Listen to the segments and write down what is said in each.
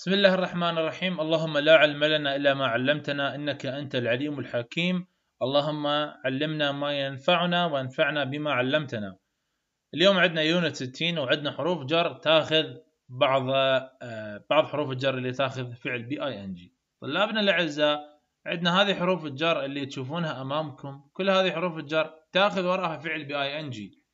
بسم الله الرحمن الرحيم اللهم لا علم لنا إلا ما علمتنا إنك أنت العليم الحكيم اللهم علمنا ما ينفعنا وانفعنا بما علمتنا اليوم عندنا يونت 60 وعندنا حروف جر تاخذ بعض آه، بعض حروف الجر اللي تاخذ فعل بي اي ان جي طلابنا الاعزاء عندنا هذه حروف الجر اللي تشوفونها امامكم كل هذه حروف الجر تاخذ وراها فعل بي اي ان جي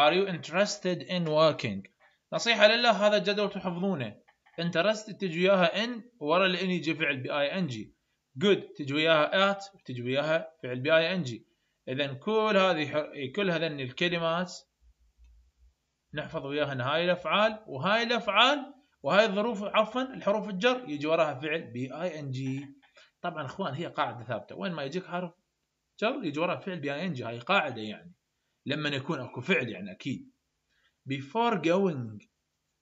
Are you interested in working؟ نصيحة لله هذا الجدول تحفظونه انترست تجي وياها ان ورا الان يجي فعل بي اي ان جي جود تجي وياها ات تجي وياها فعل بي اي ان جي اذا كل هذه كل هذن الكلمات نحفظ ان هاي الافعال وهاي الافعال وهاي الظروف عفوا الحروف الجر يجي وراها فعل بي اي ان جي طبعا اخوان هي قاعده ثابته وين ما يجيك حرف جر يجي وراها فعل بي اي ان جي هاي قاعده يعني لما يكون اكو فعل يعني اكيد before going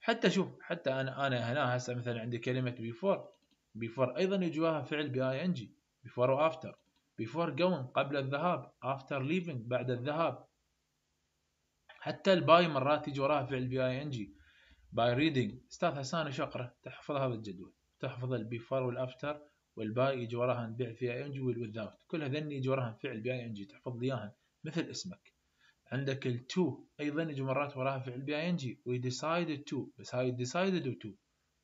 حتى شوف حتى انا انا هنا هسه مثلا عندي كلمه بيفور بيفور ايضا يجي وراها فعل بي اي ان جي بيفور وافتر بيفور جوين قبل الذهاب افتر ليفنج بعد الذهاب حتى الباي مرات يجي وراها فعل بي اي ان جي باي ريدنج استاذ حسان شو اقرا تحفظ هذا الجدول تحفظ البيفور والافتر والباي يجي وراها بيع في اي ان جي والوذاوت كل هذني يجي وراها فعل بي اي ان جي تحفظ لي اياها مثل اسمك عندك ال to ايضا يجي مرات وراها فعل بي جي وي decided to بس هاي decided to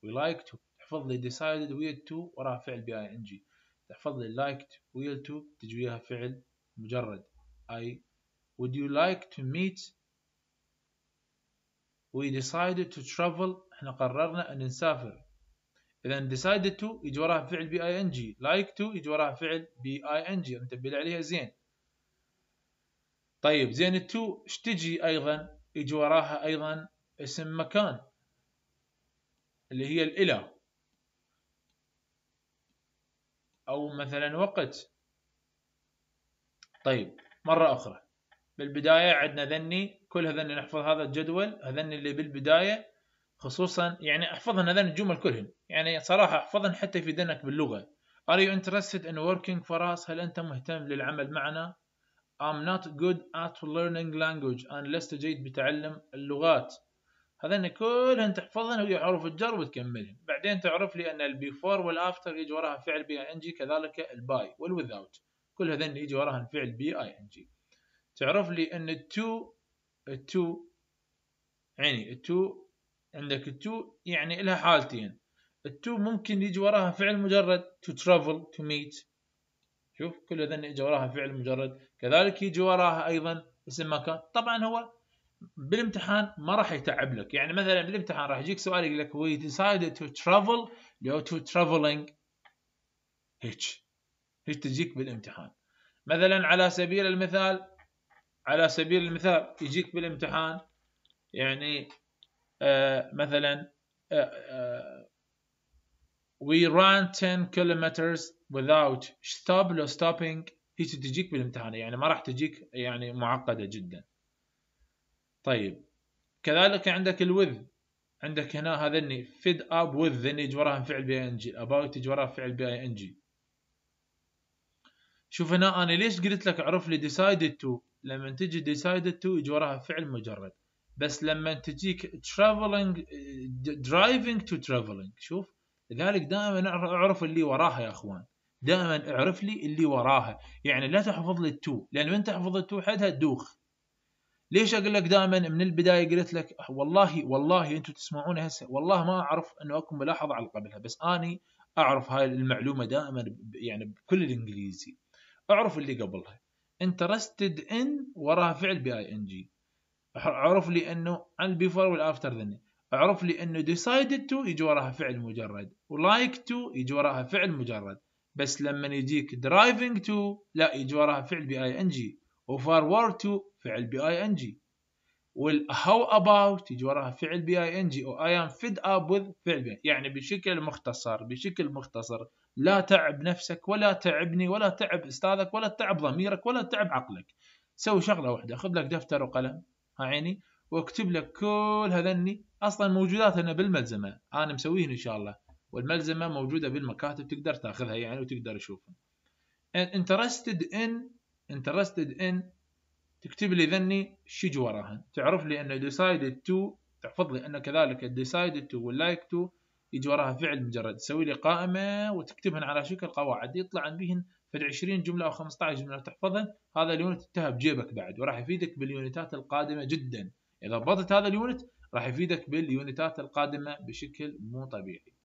وي like to تحفظ لي decided had to وراها فعل بي جي تحفظ لي liked had to تجي وياها فعل مجرد I would you like to meet we decided to travel احنا قررنا ان نسافر اذا decided to يجي وراها فعل بي ان جي like to يجي وراها فعل بي ان جي انتبه عليها زين طيب زين التو ايش تجي ايضا يجي وراها ايضا اسم مكان اللي هي الإلى أو مثلا وقت طيب مرة أخرى بالبداية عندنا ذني كل هذني نحفظ هذا الجدول هذني اللي بالبداية خصوصا يعني احفظن هذن الجمل كلهن يعني صراحة احفظن حتى يفيدنك باللغة Are you interested in working for us؟ هل أنت مهتم للعمل معنا؟ I'm not good at learning language أنا لست جيد بتعلم اللغات هذين كلهن تحفظهن ويا حروف الجر وتكملهن بعدين تعرف لي أن البيفور والآفتر يجي وراها فعل بي ان جي كذلك الباي والوذاوت كل هذين يجي وراهن فعل بي اي ان جي تعرف لي أن التو التو يعني التو عندك التو يعني لها حالتين التو ممكن يجي وراها فعل مجرد to travel to meet شوف كل ذن يجي وراها فعل مجرد كذلك يجي وراها ايضا اسم مكان طبعا هو بالامتحان ما راح يتعب لك يعني مثلا بالامتحان راح يجيك سؤال يقول لك وي decided تو ترافل لو تو traveling هيك هيك تجيك بالامتحان مثلا على سبيل المثال على سبيل المثال يجيك بالامتحان يعني آه مثلا آه آه We ran 10 kilometers without stop لو stopping هي تجيك بالامتحان يعني ما راح تجيك يعني معقدة جدا طيب كذلك عندك الوذ عندك هنا هذني فيد اب وذ ذني يجي وراها فعل بي ان جي اباوت يجي وراها فعل بي ان جي شوف هنا انا ليش قلت لك اعرف لي decided to لما تجي decided to يجي وراها فعل مجرد بس لما تجيك traveling driving to traveling شوف لذلك دائما اعرف اللي وراها يا اخوان دائما اعرف لي اللي وراها يعني لا تحفظ لي التو لان من تحفظ التو حدها تدوخ ليش اقول لك دائما من البدايه قلت لك أه، والله والله انتم تسمعون هسه والله ما اعرف انه اكون ملاحظه على قبلها بس اني اعرف هاي المعلومه دائما يعني بكل الانجليزي اعرف اللي قبلها انترستد ان وراها فعل بي اي ان جي اعرف لي انه عن البيفور والافتر ذن اعرف لي انه decided to يجي وراها فعل مجرد ولايك to يجي وراها فعل مجرد بس لما يجيك driving to لا يجي وراها فعل بي اي ان جي forward to فعل بي اي ان جي والهاو اباوت يجي وراها فعل بي اي ان جي I ام فيد اب with فعل بي يعني بشكل مختصر بشكل مختصر لا تعب نفسك ولا تعبني ولا تعب استاذك ولا تعب ضميرك ولا تعب عقلك سوي شغله واحده خذ لك دفتر وقلم ها عيني واكتب لك كل هذني اصلا موجودات هنا بالملزمه انا مسويهن ان شاء الله والملزمه موجوده بالمكاتب تقدر تاخذها يعني وتقدر تشوفها انترستد ان انترستد ان تكتب لي ذني شو يجي وراها تعرف لي ان decided تو تحفظ لي ان كذلك decided تو واللايك تو يجي وراها فعل مجرد تسوي لي قائمه وتكتبهن على شكل قواعد يطلع بهن في 20 جمله او 15 جمله تحفظهن هذا اليونت انتهى بجيبك بعد وراح يفيدك باليونتات القادمه جدا اذا ضبطت هذا اليونت راح يفيدك باليونتات القادمه بشكل مو طبيعي